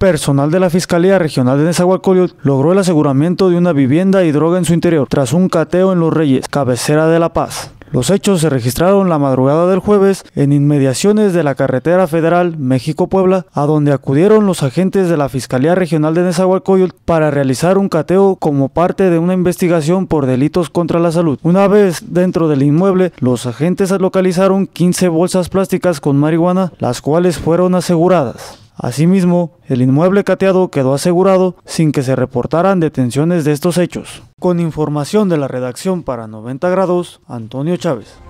Personal de la Fiscalía Regional de Nezahualcóyotl logró el aseguramiento de una vivienda y droga en su interior tras un cateo en Los Reyes, cabecera de La Paz. Los hechos se registraron la madrugada del jueves en inmediaciones de la carretera federal México-Puebla, a donde acudieron los agentes de la Fiscalía Regional de Nezahualcóyotl para realizar un cateo como parte de una investigación por delitos contra la salud. Una vez dentro del inmueble, los agentes localizaron 15 bolsas plásticas con marihuana, las cuales fueron aseguradas. Asimismo, el inmueble cateado quedó asegurado sin que se reportaran detenciones de estos hechos. Con información de la redacción para 90 grados, Antonio Chávez.